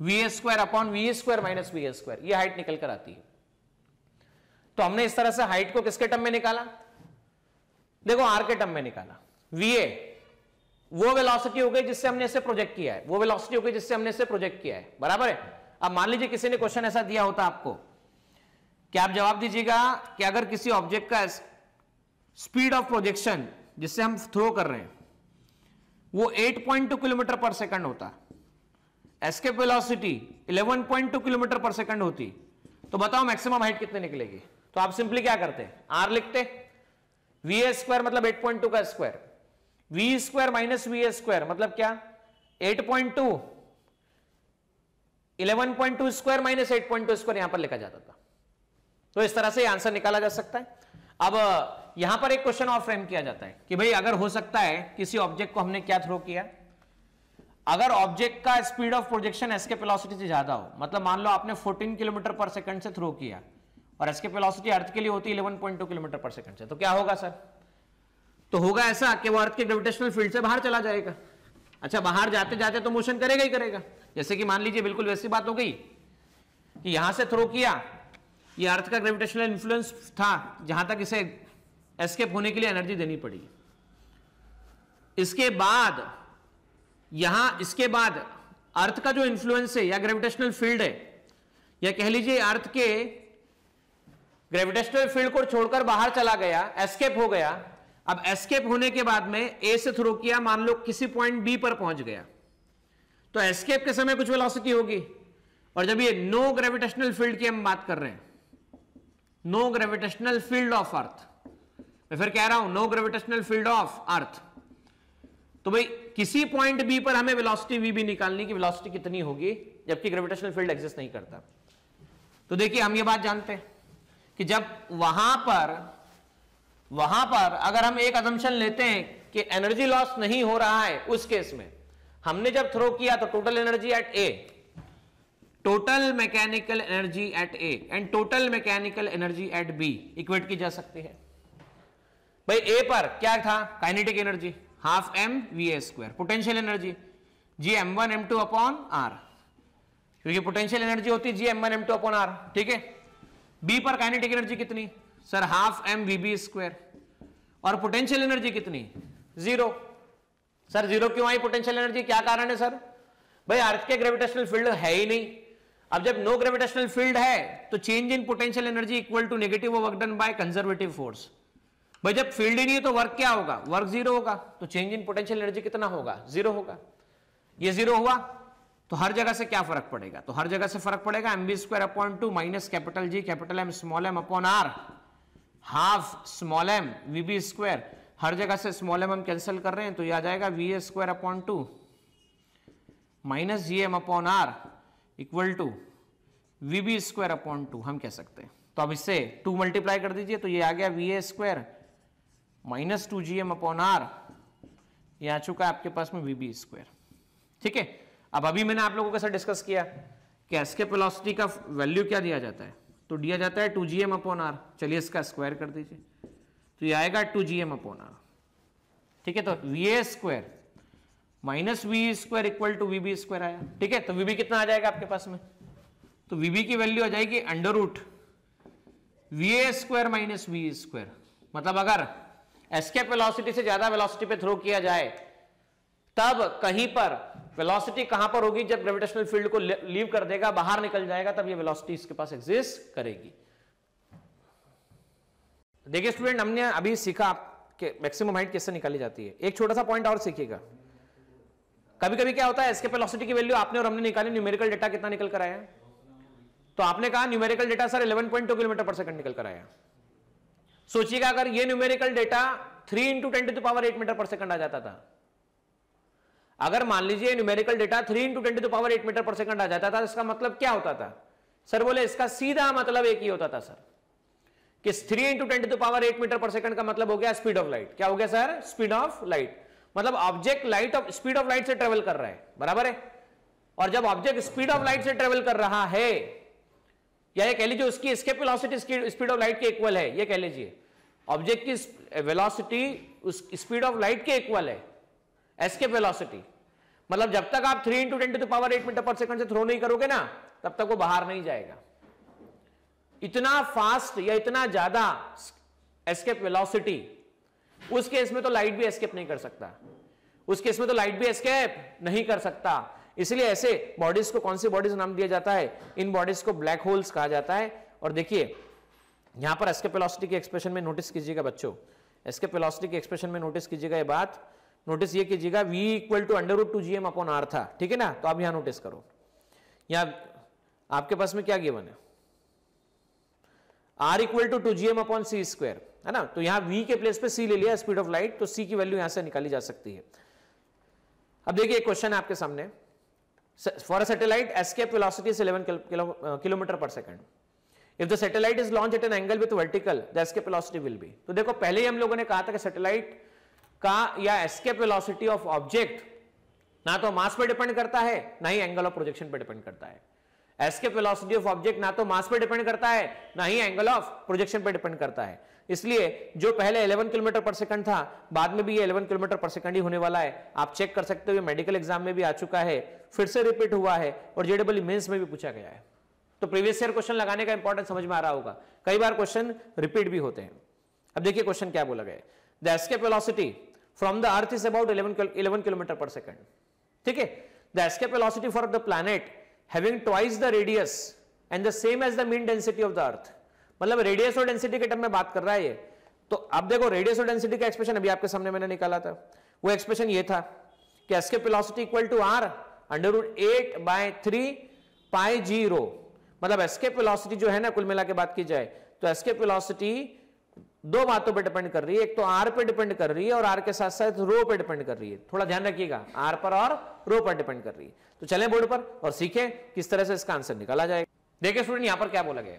V A square upon V A square minus V A square यह height निकल कर आती है तो हमने इस तरह से हाइट को किसके टर्म में निकाला देखो आर के टर्म में निकाला वी ए वो वेलोसिटी हो गई जिससे हमने इसे प्रोजेक्ट किया है वो वेलोसिटी हो गई जिससे हमने इसे प्रोजेक्ट किया है बराबर है अब मान लीजिए किसी ने क्वेश्चन ऐसा दिया होता आपको क्या आप जवाब दीजिएगा कि अगर किसी ऑब्जेक्ट का स्पीड ऑफ प्रोजेक्शन जिससे हम थ्रो कर रहे हैं वो 8.2 किलोमीटर पर सेकंड होता escape velocity 11.2 kilometre per second होती तो बताओ मैक्सिमम हाइट कितने निकलेगी तो आप सिंपली क्या करते हैं आर लिखते वी स्क्वायर मतलब 8.2 का square V square minus V A square मतलब क्या 8.2 11.2 स्क्वायर माइनस 8.2 स्क्वायर यहां पर लिखा जाता था तो इस तरह से आंसर निकाला जा सकता है अब यहां पर एक क्वेश्चन और फ्रेम किया जाता है कि भाई अगर हो सकता है किसी ऑब्जेक्ट को हमने क्या थ्रो किया अगर ऑब्जेक्ट का speed of projection escape velocity से ज्यादा हो मतलब मान लो आपने 14 किलोमीटर पर सेकंड से थ्रो किया और एसके पेलॉसिटी अर्थ के लिए होती है 11.2 किलोमीटर पर सेकंड से तो क्या होगा सर तो होगा ऐसा कि वो अर्थ के ग्रेविटेशनल फील्ड से बाहर चला जाएगा अच्छा बाहर जाते जाते तो मोशन करेगा ही करेगा जैसे कि मान लीजिए बिल्कुल वैसी बात हो गई कि यहां से थ्रो किया ये अर्थ का ग्रेविटेशनल इन्फ्लुएंस था जहां तक इसे एस्केप होने के लिए एनर्जी देनी पड़ी इसके बाद यहां इसके बाद अर्थ का जो इन्फ्लुएंस है या ग्रेविटेशनल फील्ड है या कह लीजिए अर्थ के ग्रेविटेशनल फील्ड को छोड़कर बाहर चला गया एस्केप हो गया अब एस्केप होने के बाद में ए से थ्रो किया मान लो किसी पॉइंट बी पर पहुंच गया तो एस्केप के समय कुछ वेलोसिटी होगी और जब ये नो ग्रेविटेशनल फील्ड की हम बात कर रहे हैं no gravitational field of earth मैं फिर कह रहा हूं no gravitational field of earth तो भाई किसी पॉइंट बी पर हमें वेलोसिटी वी भी निकालनी कि वेलोसिटी कितनी होगी जबकि ग्रेविटेशनल फील्ड एग्जिस्ट नहीं करता तो देखिए हम ये बात जानते हैं कि जब वहां पर वहां पर अगर हम एक अजम्पन लेते हैं कि एनर्जी लॉस नहीं हो रहा है उस केस में हमने जब थ्रो किया तो total energy at A total mechanical energy at A and total mechanical energy at B equate की जा सकती है भाई ए पर क्या था kinetic energy half M V A square potential energy G M one M two upon R क्योंकि potential energy होती है G M one M two upon R ठीक है बी पर काइनेटिक एनर्जी कितनी sir half M V B square और potential energy कितनी zero sir zero क्यों आई पोटेंशियल एनर्जी क्या कारण है सर भाई अर्थ के ग्रेविटेशनल फील्ड है ही नहीं अब जब नो ग्रेविटेशनल फील्ड है तो change in potential energy equal to negative work done by conservative force भाई जब फील्ड ही नहीं है तो वर्क क्या होगा वर्क जीरो होगा तो चेंज इन पोटेंशियल एनर्जी कितना होगा जीरो होगा ये जीरो हुआ तो हर जगह से क्या फर्क पड़ेगा तो हर जगह से फर्क पड़ेगा M B square upon two minus capital G capital M small M upon R half small M V B square हर जगह से स्मॉल एम हम कैंसिल कर रहे हैं तो यह आ जाएगा V A square upon two minus G M upon R equal to V B square upon two हम कह सकते हैं तो अब इससे टू मल्टीप्लाई कर दीजिए तो ये आ गया V A square minus two G M upon R ये आ चुका है आपके पास में वी बी स्क्वायर ठीक है अब अभी मैंने आप लोगों के साथ डिस्कस किया कि एस्केप वेलोसिटी का वैल्यू क्या दिया जाता है तो दिया जाता है two G M upon R चलिए इसका स्क्वायर कर दीजिए तो ये आएगा two G M upon R ठीक है तो V A square minus V square equal to V B square आया ठीक है तो वी बी कितना आ जाएगा आपके पास में तो वी बी की वैल्यू आ जाएगी under root V A square minus V square मतलब अगर एस्केप वेलोसिटी से ज्यादा वेलोसिटी पे थ्रो किया जाए तब कहीं पर वेलोसिटी कहां पर होगी जब ग्रेविटेशनल फील्ड को लीव कर देगा बाहर निकल जाएगा तब ये वेलोसिटी इसके पास एग्जिस्ट करेगी देखिए स्टूडेंट हमने अभी सीखा कि मैक्सिमम हाइट कैसे निकाली जाती है एक छोटा सा पॉइंट और सीखिएगा कभी कभी क्या होता है इसके वेलोसिटी की वैल्यू आपने और हमने निकाली न्यूमेरिकल डेटा कितना निकल कर आया तो आपने कहा numerical data sir 11.2 kilometre per second निकल कर आया सोचिएगा अगर ये numerical data 3 into ten to power 8 metre per second आ जाता था अगर मान लीजिए numerical data three into ten to power eight metre per second आ जाता था इसका मतलब क्या होता था सर बोले इसका सीधा मतलब एक ही होता था सर कि three into ten to power eight metre per second का मतलब हो गया स्पीड ऑफ लाइट क्या हो गया सर स्पीड ऑफ लाइट मतलब object light of speed of light से ट्रेवल कर रहा है बराबर है और जब ऑब्जेक्ट स्पीड ऑफ लाइट से ट्रेवल कर रहा है या ये कह लीजिए उसकी escape velocity speed of light के इक्वल है ये कह लीजिए ऑब्जेक्ट की वेलोसिटी उस स्पीड ऑफ लाइट के इक्वल है एस्केप वेलोसिटी मतलब जब तक आप three into ten to power eight metre per second से थ्रो नहीं करोगे ना तब तक वो बाहर नहीं जाएगा इतना फास्ट या इतना ज्यादा एस्केप वेलोसिटी उस केस में तो लाइट भी एस्केप नहीं कर सकता उस केस में तो लाइट भी एस्केप नहीं कर सकता इसलिए ऐसे बॉडीज को कौन सी बॉडीज नाम दिया जाता है इन बॉडीज को ब्लैक होल्स कहा जाता है और देखिए यहां पर एस्केप वेलोसिटी के एक्सप्रेशन में नोटिस कीजिएगा बच्चों एस्केप वेलोसिटी के एक्सप्रेशन में नोटिस कीजिएगा ये बात नोटिस ये कीजिएगा v equal to under root two G M upon R था ठीक है ना तो आप यहां नोटिस करो यहां आपके पास में क्या गिवन है R equal to two G M upon C square है ना तो यहां v के प्लेस पे c ले लिया स्पीड ऑफ लाइट तो c की वैल्यू यहां से निकाली जा सकती है अब देखिए एक क्वेश्चन है आपके सामने for a satellite escape velocity is 11 kilometre per second if the satellite is launch at an angle with vertical the escape velocity will be तो देखो पहले ही हम लोगों ने कहा था कि सैटेलाइट का या एस्केप वेलोसिटी ऑफ ऑब्जेक्ट ना तो मास पर डिपेंड करता है ना ही एंगल ऑफ प्रोजेक्शन पर डिपेंड करता है एस्केप वेलोसिटी ऑफ ऑब्जेक्ट ना तो मास पर डिपेंड करता है ना ही एंगल ऑफ प्रोजेक्शन पर डिपेंड करता है इसलिए जो पहले 11 किलोमीटर पर सेकंड था बाद में भी ये 11 किलोमीटर पर सेकंड ही होने वाला है आप चेक कर सकते हो मेडिकल एग्जाम में भी आ चुका है फिर से रिपीट हुआ है और जेडबल मेन्स में भी पूछा गया है तो प्रीवियस ईयर क्वेश्चन लगाने का इंपॉर्टेंस समझ में आ रहा होगा कई बार क्वेश्चन रिपीट भी होते हैं अब देखिए क्वेश्चन क्या बोला गया the escape velocity from the earth is about 11 11 kilometer per second ठीक है the escape velocity for the planet having twice the radius and the same as the mean density of the earth मतलब radius और density के term में बात कर रहा है ये तो अब देखो रेडियस और डेंसिटी का एक्सप्रेशन अभी आपके सामने मैंने निकाला था वो एक्सप्रेशन ये था कि escape velocity equal to R under root eight by three pi zero मतलब एस्केप वेलोसिटी जो है ना कुल मिला के बात की जाए तो एस्केप वेलोसिटी दो बातों पे डिपेंड कर रही है एक तो आर पे डिपेंड कर रही है और आर के साथ साथ रो पे डिपेंड कर रही है थोड़ा ध्यान रखिएगा आर पर और रो पर डिपेंड कर रही है तो चलें बोर्ड पर और सीखें किस तरह से इसका आंसर निकाला जाएगा देखिए स्टूडेंट यहां पर क्या बोला गया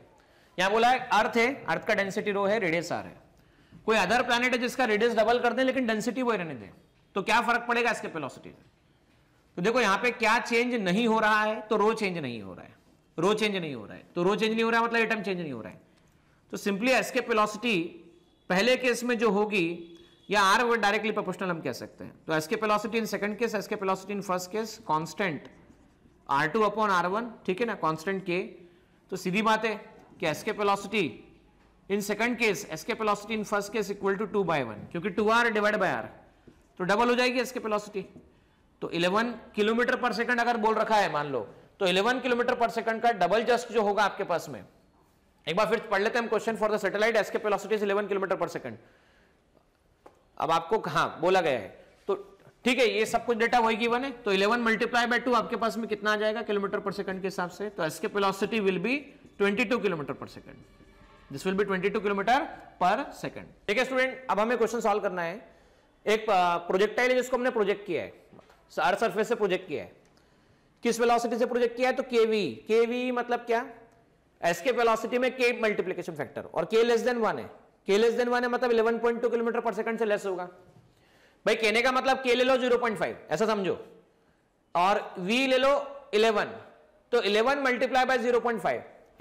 यहां बोला है अर्थ है अर्थ का डेंसिटी रो है रेडियस आर है कोई अदर प्लानट है जिसका रेडियस डबल कर दे लेकिन डेंसिटी वही रहने दें तो क्या फर्क पड़ेगा इसके पेलोसिटी में तो देखो यहां पे क्या चेंज नहीं हो रहा है तो रो चेंज नहीं हो रहा है रो चेंज नहीं हो रहा है तो रो चेंज नहीं हो रहा है मतलब एटम चेंज नहीं हो रहा है तो सिंपली एसके पेलोसिटी पहले केस में जो होगी या आर वो डायरेक्टली प्रोपोर्शनल हम कह सकते हैं तो escape velocity in second case escape velocity in first case constant R two upon R one ठीक है ना कांस्टेंट के तो सीधी बात है कि escape velocity in second case escape velocity in first case equal to two by one क्योंकि two R divide by R तो डबल हो जाएगी एस के पेलॉसिटी तो इलेवन किलोमीटर पर सेकंड अगर बोल रखा है मान लो तो इलेवन किलोमीटर पर सेकंड का डबल जस्ट जो होगा आपके पास में एक बार फिर पढ़ लेते हैं हम question for the satellite escape is eleven kilometre per second अब आपको हाँ बोला गया है तो ठीक है ये सब कुछ डेटा वही गिवन है तो 11 मल्टीप्लाई बाय 2 आपके पास में कितना आ जाएगा किलोमीटर पर सेकंड के हिसाब से तो escape velocity will be 22 kilometre per second this will be 22 kilometre per second ठीक है स्टूडेंट अब हमें क्वेश्चन सॉल्व करना है एक प्रोजेक्टाइल जिसको हमने प्रोजेक्ट किया है अर्थ सरफेस से प्रोजेक्ट किया है किस वेलोसिटी से प्रोजेक्ट किया है तो केवी केवी मतलब क्या एस के वेलोसिटी में के मल्टीप्लीकेशन फैक्टर और के लेस देन वन है के लेस देन वन है मतलब 11.2 किलोमीटर पर सेकंड से लेस होगा भाई कहने का मतलब के ले लो 0.5 ऐसा समझो और वी ले लो 11 तो 11 मल्टीप्लाई बाय 0.5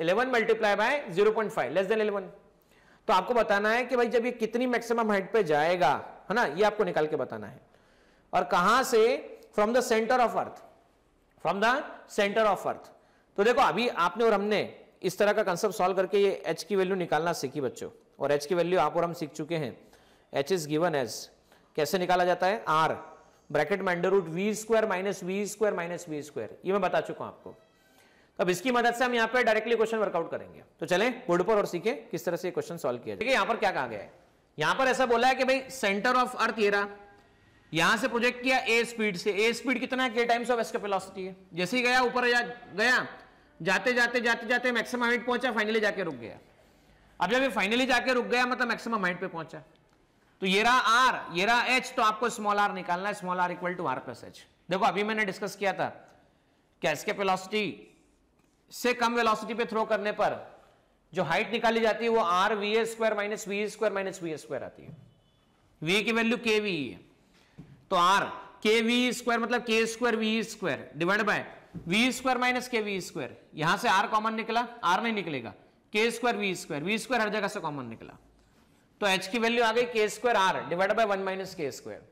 11 मल्टीप्लाई बाय 0.5 लेस देन 11 तो आपको बताना है कि भाई जब ये कितनी मैक्सिमम हाइट पे जाएगा है ना ये आपको निकाल के बताना है और कहां से from the centre of earth from the centre of earth तो देखो अभी आपने और हमने इस तरह का कंसेप्ट सॉल्व करके ये एच की वैल्यू निकालना सीखी बच्चों और एच की वैल्यू आप और हम सीख चुके हैं एच इज गिवन एज कैसे निकाला जाता है आर ब्रैकेट में under root V square minus V square minus V square ये मैं बता चुका हूं आपको अब इसकी मदद से हम यहाँ पर डायरेक्टली क्वेश्चन वर्कआउट करेंगे तो चले बोर्ड पर और सीखे किस तरह से क्वेश्चन सोल्व किया ठीक है यहाँ पर क्या कहा गया है यहाँ पर ऐसा बोला है कि भाई सेंटर ऑफ अर्थ ये रहा यहां से प्रोजेक्ट किया ए स्पीड से ए स्पीड कितना है के टाइम्स ऑफ एस्केप वेलोसिटी है जैसे ही गया ऊपर गया जाते जाते जाते जाते मैक्सिमम हाइट पहुंचा फाइनली जाके रुक गया अब जब ये फाइनली जाके रुक गया मतलब मैक्सिमम हाइट पे पहुंचा तो ये रहा आर ये रहा एच तो आपको स्मॉल आर निकालना है small R equal to R plus H देखो अभी मैंने डिस्कस किया था क्या इसके वेलोसिटी से कम वेलोसिटी पे थ्रो करने पर जो हाइट निकाली जाती है वो R V A square minus V square minus V square आती है वी की वैल्यू के वी है तो आर के वी स्क्वायर मतलब K square V square divide by V square minus K V square यहां से आर कॉमन निकला आर नहीं निकलेगा K square V square V square हर जगह से कॉमन निकला तो एच की वैल्यू आ गई K square R divide by one minus K square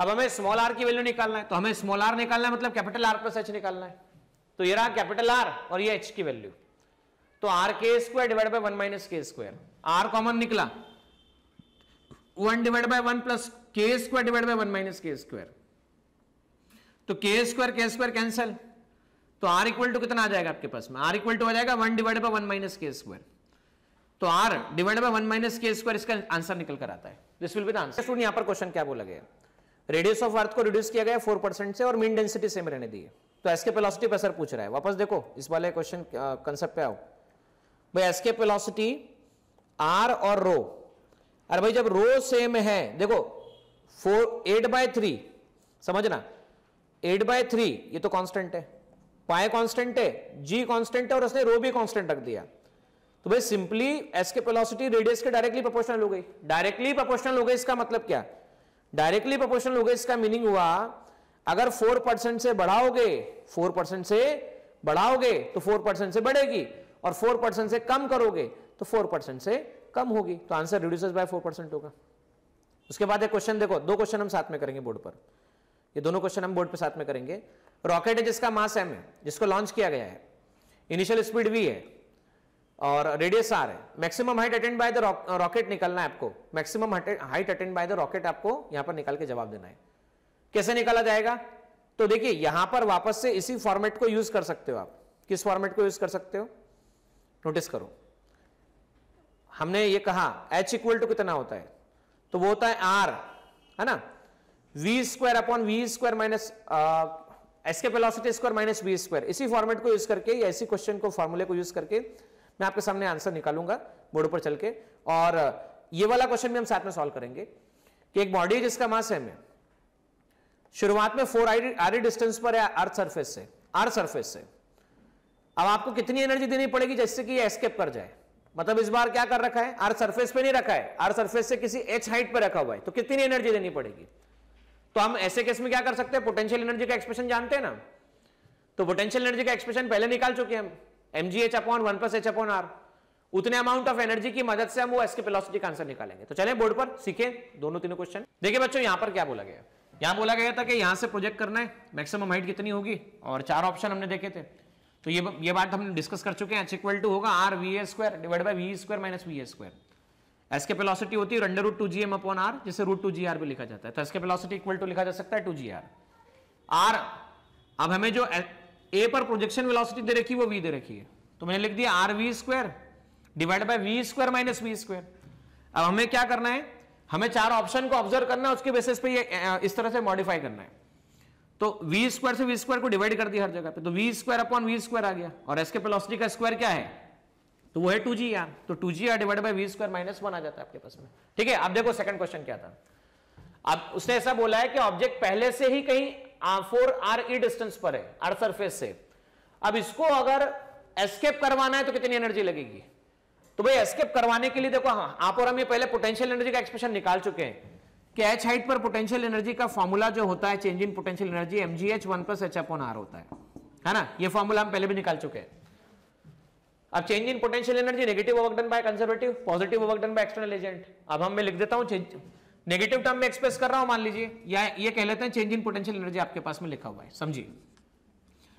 अब हमें स्मॉल आर की वैल्यू निकालना है तो हमें स्मॉल आर निकालना है मतलब कैपिटल आर प्लस एच निकालना है तो ये रहा कैपिटल आर और ये एच की वैल्यू तो R K square divide by one minus K square R common निकला one divide by one plus K square divide by one minus K square तो K square K square cancel तो R equal to कितना आ जाएगा आपके पास में are equal to आ जाएगा one divide by one minus K square तो R divide by one minus K square इसका आंसर निकल कर आता है this will be the answer student यहां पर क्वेश्चन क्या बोला गया रेडियस ऑफ अर्थ को रिड्यूस किया गया फोर परसेंट से और मीन डेंसिटी सेम रहने दिए तो एसके वेलोसिटी पर सर पूछ रहा है वापस देखो इस वाले क्वेश्चन कंसेप्ट पे आओ भाई एसके वेलोसिटी आर और रो अरे भाई जब रो सेम है देखो फोर एट बाय थ्री समझना एट बाय थ्री ये तो कांस्टेंट है पाए कांस्टेंट है जी कांस्टेंट है और उसने रो भी कांस्टेंट रख दिया तो भाई simply escape velocity radius के डायरेक्टली प्रोपोर्शनल हो गई डायरेक्टली प्रोपोर्शनल हो गई इसका मतलब क्या डायरेक्टली प्रोपोर्शनल हो गई इसका मीनिंग हुआ अगर फोर परसेंट से बढ़ाओगे फोर परसेंट से बढ़ाओगे तो फोर परसेंट से बढ़ेगी और फोर परसेंट से कम करोगे तो फोर परसेंट से कम होगी तो answer reduce by four percent होगा उसके बाद एक क्वेश्चन देखो दो क्वेश्चन हम साथ में करेंगे बोर्ड पर ये दोनों क्वेश्चन हम बोर्ड पे साथ में करेंगे रॉकेट है जिसका मास एम है जिसको लॉन्च किया गया है इनिशियल स्पीड वी है और रेडियस आर है maximum height attend by the rocket निकलना है आपको maximum height attend by the rocket आपको यहां पर निकाल के जवाब देना है कैसे निकाला जाएगा तो देखिए यहां पर वापस से इसी फॉर्मेट को यूज कर सकते हो आप किस फॉर्मेट को यूज कर सकते हो नोटिस करो हमने ये कहा एच इक्वल टू कितना होता है तो वो होता है आर है ना V square upon V square minus escape velocity square minus V square इसी फॉर्मेट को यूज करके या इसी क्वेश्चन को फॉर्मूले को यूज करके मैं आपके सामने आंसर निकालूंगा बोर्ड पर चल के और uh, ये वाला क्वेश्चन भी हम साथ में सॉल्व करेंगे कि एक बॉडी जिसका मास है शुरुआत में फोर आर डिस्टेंस पर है अर्थ सरफेस से अर्थ सरफेस से अब आपको कितनी एनर्जी देनी पड़ेगी जैसे कि ये एस्केप कर जाए मतलब इस बार क्या कर रखा है आर सरफेस पे नहीं रखा है आर सरफेस से किसी एच हाइट पर रखा हुआ है तो कितनी एनर्जी देनी पड़ेगी तो हम ऐसे केस में क्या कर सकते हैं पोटेंशियल एनर्जी का एक्सप्रेशन जानते हैं ना तो पोटेंशियल एनर्जी का एक्सप्रेशन पहले निकाल चुके हम M G H upon one plus H upon R उतने अमाउंट ऑफ एनर्जी की मदद से हम वो एस के का आंसर निकालेंगे तो चले बोर्ड पर सीखे दोनों तीनों क्वेश्चन देखिए बच्चों यहां पर क्या बोला गया यहां बोला गया था कि यहां से प्रोजेक्ट करना है मैक्सिमम हाइट कितनी होगी और चार ऑप्शन हमने देखे थे तो ये ये बात हम डिस्कस कर चुके हैं एच इक्वल टू होगा R V A square divide by V square minus V A square S के होती है under root two G M upon R जिसे रूट टू जी आर भी लिखा जाता है तो एस के इक्वल टू लिखा जा सकता है टू जी आर आर अब हमें जो ए पर प्रोजेक्शन वेलोसिटी दे रखी है वो वी दे रखी है तो मैंने लिख दिया R V square divide by V square minus V square अब हमें क्या करना है हमें चार ऑप्शन को ऑब्जर्व करना है उसके बेसिस पे ये इस तरह से मॉडिफाई करना है तो वी स्क्वायर से वी स्क्वायर को डिवाइड कर दिया हर जगह पे तो V square upon V square आ गया और एस के पेलॉसिटी का स्क्वायर क्या है तो वो है टू जी आर तो two G R divide by V square minus one आ जाता है आपके पास में ठीक है अब देखो सेकंड क्वेश्चन क्या था अब उसने ऐसा बोला है कि ऑब्जेक्ट पहले से ही कहीं फोर आर ई डिस्टेंस पर है आर सरफेस से अब इसको अगर एस्केप करवाना है तो कितनी एनर्जी लगेगी तो भाई एस्केप करवाने के लिए देखो हाँ आप और हम ये पहले पोटेंशियल एनर्जी का एक्सप्रेशन निकाल चुके हैं कि एच हाइट पर पोटेंशियल एनर्जी का फॉर्मूला जो होता है change in potential energy MGH one plus H upon R होता है है ना ये फॉर्मूला हम पहले भी निकाल चुके हैं अब change in potential energy negative work done by conservative positive work done by external agent अब हम मैं लिख देता हूं नेगेटिव टर्म में एक्सप्रेस कर रहा हूं मान लीजिए या ये कह लेते हैं चेंज इन पोटेंशियल एनर्जी आपके पास में लिखा हुआ है समझिए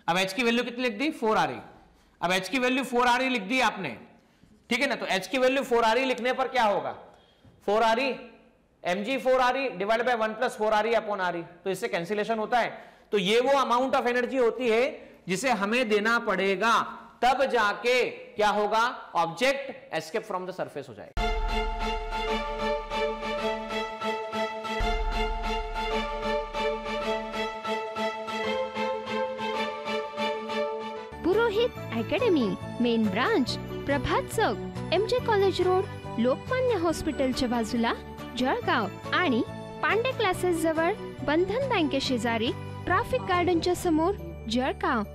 अब एच की वैल्यू कितनी लिख दी फोर आ रही अब एच की वैल्यू फोर आ रही लिख दी आपने ठीक है ना तो एच की वैल्यू फोर आ रही लिखने पर क्या होगा फोर आ रही एम जी फोर आ रही divide by one plus four आ रही अपॉन आ रही तो इससे कैंसिलेशन होता है तो ये वो अमाउंट ऑफ एनर्जी होती है जिसे हमें देना पड़ेगा तब जाके क्या होगा object escape from the surface हो जाएगा Purohit academy main branch Prabhat Chowk MJ college road Lokmanya हॉस्पिटलच्या बाजूला जळगाव आणि पांडे क्लासेस जवळ बंधन बँके शेजारी ट्रॅफिक गार्डनच्या समोर जळगाव